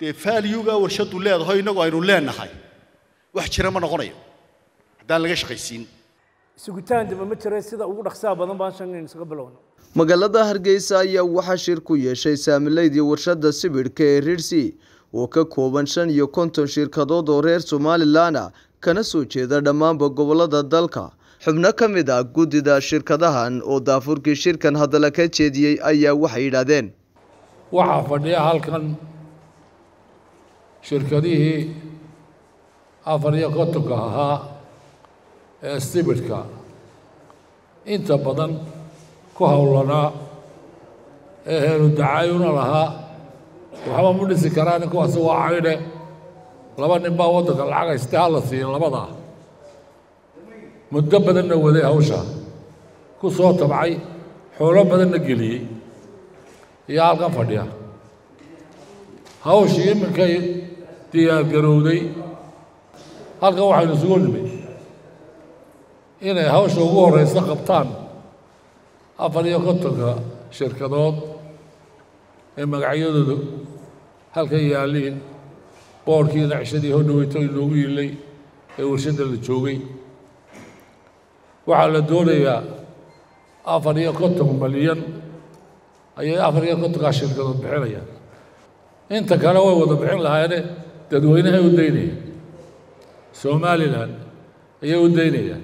dee valuga warshadu leedaho inagu aynu leenahay wax jira ma noqonayo haddaan laga shaqaysiin sugitaan daba ma jira sida ugu dhaqsaa badan baan shan aynu isaga bilowno magaalada hargeysa ayaa waxaa shir ku yeeshay saamileydii warshada sibidhka ee rirsi oo ka kooban shan iyo konton shirkadood oo reer somalilan ah, kana soo jeeda dhammaanba gobollada dalka xubno ka mid ah guddida shirkadahan oo daafurkii shirkan hadala ka jeediyey ayaa waxay yidhaahdeen waxaa fadhiya halkan shirkadihii afar iyo kontonka ahaa ee sibidhka inta badan ku howlanaa ee heelu dacaayuna lahaa waxba mu dhisi karaa nin kuwaasi waa caydhe laba nin baa waddanka lacag hayste hala siiya labadaa muddo badanna waday hawsha ku soo tabcay xoolo badanna geliyey iyo halkan fadhiya hawshii iminkay diyaa garowday halkan waxaynu isugu nimid inay hawsha ugu horraysa qabtaan afar iyo kontonka shirkadood ee magacyadooda halkan yaalliin boorkii nacshadii hodhaweyto inoogu yilay ee warshadda la joogay waxaa la doonayaa afar iyo konton malyan ayay afar iyo kontonkaa shirkadood bixinayaan inta kale way wada bixin lahaayene dadweynaha u daynaya somalilan ayay u daynayaan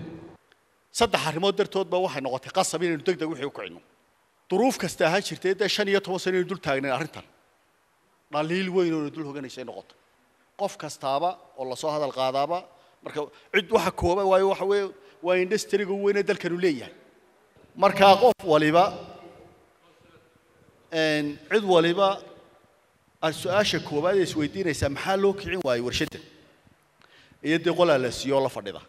saddex arrimood dartoodba waxay noqotay qasab inaynu deg deg wixii u kicino duruuf kasta ahaan jirtay dee shan iyo toban sano inaynu dul taagnayn arrintan dhaliil weyn oona dul hoganaysay noqotay qof kastaaba oo lasoo hadal qaadaaba marka cid waxa kooba waayo waxa weeye waa industryga ugu weynee dalkanu leeyahay markaa qof waliba cid waliba aad su-aasha koobaad ee isweydiinaysaa maxaa loo kicin waayey warshadda iyo dee qolaa la siiyo la fadhida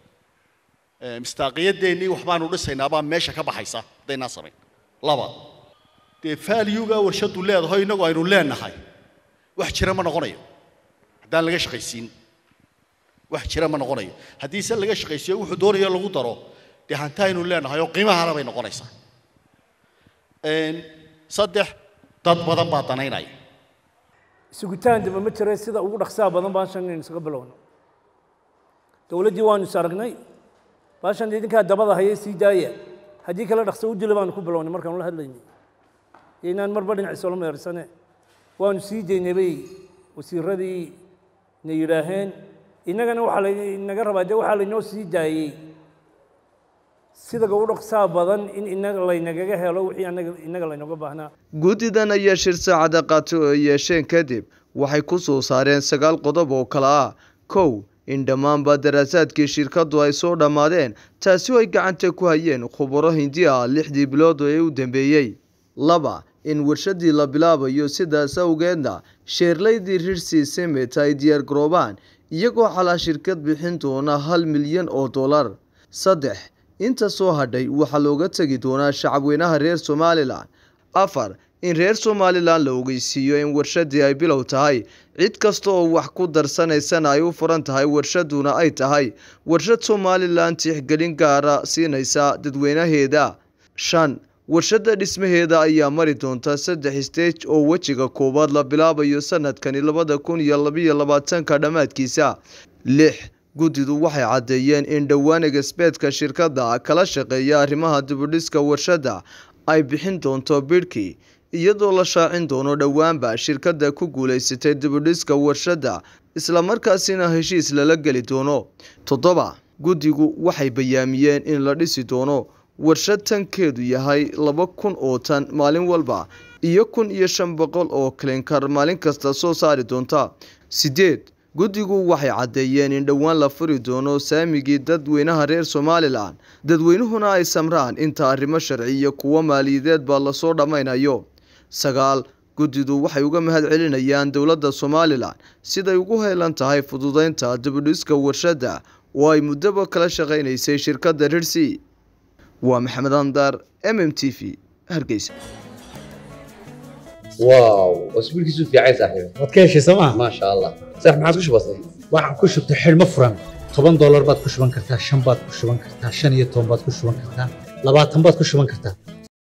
mistaaqiyadeennii waxbaanu dhisaynaabaa meesha ka baxaysa haddaynaa samayn laba dee valuega warshaddu leedaho innagu aynu leenahay wax jira ma noqonayo haddaan laga shaqaysiin wax jira ma noqonayo haddii se laga shaqaysiiyo wuxuu doonayo lagu daro dee hanta aynu leenahay oo qiimahana bay noqonaysaa saddex dad badan baa danaynaya sugitaan dambe ma jira sida ugu dhaksaa badan baashan inaynu isaga bilowno dowladdii waanu is aragnay baashan idinkaa dabada hayay sii daaya haddii kale dhakso u dila baanu ku bilownay markaan ula hadlaynay iyo inaan marba dhinaciis ola meersane waanu sii daynay bay wasiiradii na yidhaaheen innagana waxaa la inaga rabaa dee waxaa laynoo sii daayey sida ugu badan in inaga laynagaga helo wixii innaga laynaga baahnaa guddidan ayaa shir saacada qaato oo yeesheen kadib waxay ku soo saareen sagaal qodob oo kale ah kow in dhammaanba daraasaadkii shirkadu ay soo dhammaadeen taasi oo ay gacanta ku hayeen khuburo hindi ah lixdii bilood oo ee u dambeeyey laba in warshadii la bilaabayo sidaas awgeedna sheerlaydii rirsi simit ay diyaar garoobaan iyagoo xalaa shirkad bixin doona hal milyan oo dollar saddex inta soo hadhay waxaa looga tegi doonaa shacabweynaha reer somalilan afar in reer somalilan la ogeysiiyo in warshadii ay bilow tahay cid kasta oo wax ku darsanaysana ay u furan tahay warshaduna ay tahay warshad somalilan tixgelin gaara siinaysa dadweynaheeda shan warshadda dhismaheeda ayaa mari doonta saddex stej oo wejiga koowaad la bilaabayo sanadkani labada kun iyo labaiyo labaatanka dhammaadkiisa lix guddidu waxay caddeeyeen in dhowaan egesbeedka shirkadda kala shaqeeya arrimaha dibudhiska warshadda ay bixin doonto bidhkii iyadoo la shaacin doono dhowaanba shirkadda ku guulaysatay dibudhiska warshadda islamarkaasina heshiis lala geli doono toddoba guddigu waxay bayaamiyeen in la dhisi doono warshad tankeedu yahay laba kun oo tan maalin walba iyo kun iyo shan boqol oo kalinkar maalin kasta soo saari doonta sideed guddigu waxay caddeeyeen in dhowaan la furi doono saamigii dadweynaha reer somalilan dadweynuhuna ay samraan inta arrimo sharci iyo kuwo maaliyadeed baa lasoo dhammaynayo sagaal guddidu waxay uga mahad celinayaan dowladda somalilan siday ugu heelan tahay fududaynta dibudhiska warshadda oo ay muddoba kala shaqaynaysay shirkadda rirsi waa maxamed andar m m t v hargeysa واو اسبوع كيسو في عايز صاحبي ودكيش سما ما شاء الله صح ما عادش بسيط waxaan ku shubtay xilmo furan toban doolar baad ku shuban kartaa shan baad ku shuban kartaa shan iyo toban baad ku shuban kartaa labaatan baad ku shuban kartaa